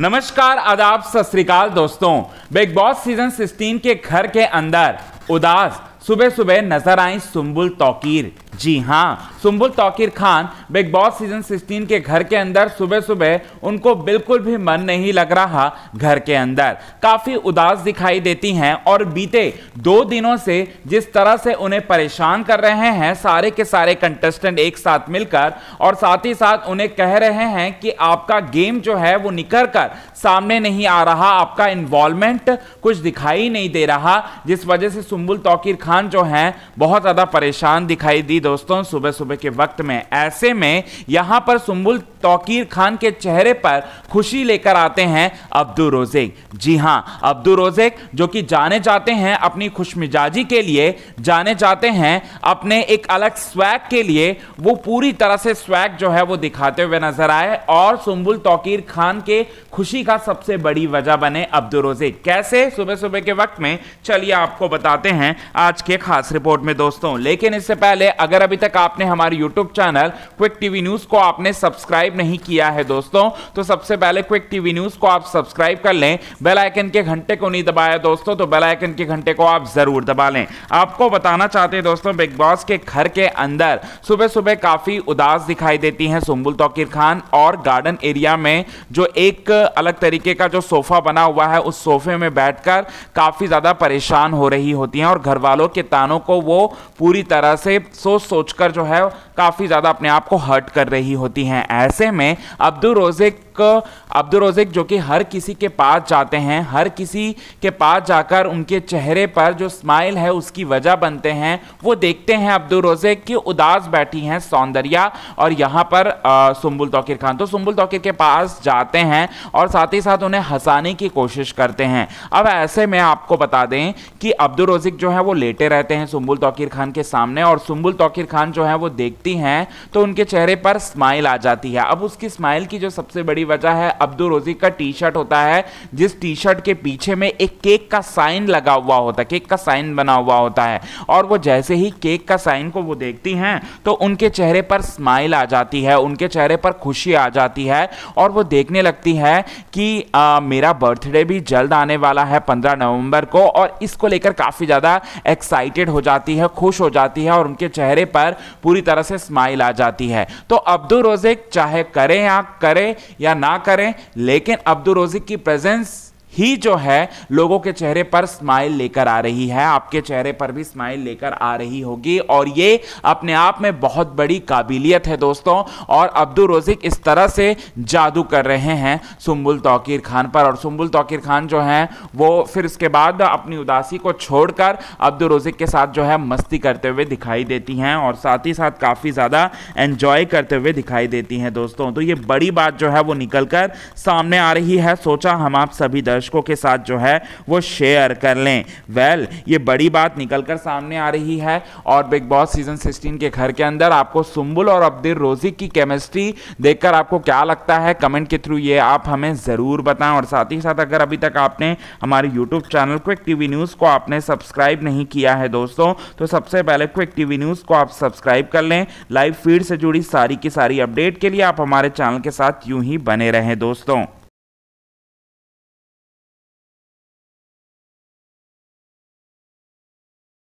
नमस्कार आदाब सत श्रीकाल दोस्तों बिग बॉस सीजन 16 के घर के अंदर उदास सुबह सुबह नजर आई सुम्बुल तौकीर जी हाँ Sumbul Tauqeer Khan Bigg Boss season 16 के घर के अंदर सुबह सुबह उनको बिल्कुल भी मन नहीं लग रहा घर के अंदर काफ़ी उदास दिखाई देती हैं और बीते दो दिनों से जिस तरह से उन्हें परेशान कर रहे हैं सारे के सारे कंटेस्टेंट एक साथ मिलकर और साथ ही साथ उन्हें कह रहे हैं कि आपका गेम जो है वो निकल कर सामने नहीं आ रहा आपका इन्वॉल्वमेंट कुछ दिखाई नहीं दे रहा जिस वजह से सुम्बुल तौकीर खान खान जो हैं बहुत ज़्यादा परेशान दिखाई दी दोस्तों सुबह सुबह के वक्त में ऐसे में यहाँ पर सुम्बुल तोकीर खान के चेहरे पर खुशी लेकर आते हैं अब्दुल रोजेक जी हाँ अब्दुल रोजेक जो कि जाने जाते हैं अपनी खुशमिजाजी के लिए जाने जाते हैं अपने एक अलग स्वैग के लिए वो पूरी तरह से स्वैग जो है वो दिखाते हुए नजर आए और सुम्बुल तोकीर खान के खुशी का सबसे बड़ी वजह बने अब्दुल रोजेक कैसे सुबह सुबह के वक्त में चलिए आपको बताते हैं आज आज के खास रिपोर्ट में दोस्तों लेकिन इससे पहले अगर अभी तक आपने हमारे YouTube channel Quick TV News को आपने सब्सक्राइब नहीं किया है दोस्तों तो सबसे पहले क्विक टीवी न्यूज को आप सब्सक्राइब कर लें बेलाइकन के घंटे को नहीं दबाया दोस्तों तो बेलाइकन के घंटे को आप जरूर दबा लें आपको बताना चाहते हैं दोस्तों बिग बॉस के घर के अंदर सुबह सुबह काफी उदास दिखाई देती हैं सुम्बुल तोकीर खान और गार्डन एरिया में जो एक अलग तरीके का जो सोफा बना हुआ है उस सोफे में बैठकर काफी ज्यादा परेशान हो रही होती हैं और घर वालों के तानों को वो पूरी तरह से सोच सोचकर जो है काफ़ी ज़्यादा अपने आप को हर्ट कर रही होती हैं ऐसे में अब्दुल रोज़े अब्दुलरजिक जो कि हर किसी के पास जाते हैं हर किसी के पास जाकर उनके चेहरे पर जो स्माइल है उसकी वजह बनते हैं वो देखते हैं अब्दुलरजिक कि उदास बैठी हैं सौंदर्या और यहाँ पर सुम्बुल तोकिर खान तो सुम्बुल तोकिर के पास जाते हैं और साथ ही साथ उन्हें हंसाने की कोशिश करते हैं अब ऐसे में आपको बता दें कि अब्दुलरजिक जो है वो लेटे रहते हैं सुम्बुल तोकिर खान के सामने और सुम्बुल तोकिर खान जो है वो देखती हैं तो उनके चेहरे पर स्माइल आ जाती है अब उसकी स्माइल की जो सबसे बड़ी बड़ी वजह है अब्दुल रोजी का टी शर्ट होता है जिस टी शर्ट के पीछे में एक केक का साइन लगा हुआ होता है केक का साइन बना हुआ होता है और वो जैसे ही केक का साइन को वो देखती हैं तो उनके चेहरे पर स्माइल आ जाती है उनके चेहरे पर खुशी आ जाती है और वो देखने लगती है कि आ, मेरा बर्थडे भी जल्द आने वाला है पंद्रह नवंबर को और इसको लेकर काफ़ी ज़्यादा एक्साइटेड हो जाती है खुश हो जाती है और उनके चेहरे पर पूरी तरह से स्माइल आ जाती है तो अब्दुल रोजे चाहे करें या करें या या ना करें लेकिन अब्दुल रोजिक की प्रेजेंस ही जो है लोगों के चेहरे पर स्माइल लेकर आ रही है आपके चेहरे पर भी स्माइल लेकर आ रही होगी और ये अपने आप में बहुत बड़ी काबिलियत है दोस्तों और अब्दुल रोजिक इस तरह से जादू कर रहे हैं सुम्बुल तोकीर खान पर और सुम्बुल तोकीर खान जो हैं वो फिर इसके बाद अपनी उदासी को छोड़कर अब्दुल रोजिक के साथ जो है मस्ती करते हुए दिखाई देती हैं और साथ ही साथ काफ़ी ज़्यादा एन्जॉय करते हुए दिखाई देती हैं दोस्तों तो ये बड़ी बात जो है वो निकल कर सामने आ रही है सोचा हम आप सभी दर्शक दर्शकों के साथ जो है वो शेयर कर लें वेल well, ये बड़ी बात निकल कर सामने आ रही है और बिग बॉस सीजन सिक्सटीन के घर के अंदर आपको सुम्बुल और अब्दिर रोजी की केमिस्ट्री देखकर आपको क्या लगता है कमेंट के थ्रू ये आप हमें ज़रूर बताएं और साथ ही साथ अगर अभी तक आपने हमारे YouTube channel Quick TV News को आपने सब्सक्राइब नहीं किया है दोस्तों तो सबसे पहले क्विक टीवी न्यूज़ को आप सब्सक्राइब कर लें लाइव फीड से जुड़ी सारी की सारी अपडेट के लिए आप हमारे चैनल के साथ यूं ही बने रहें दोस्तों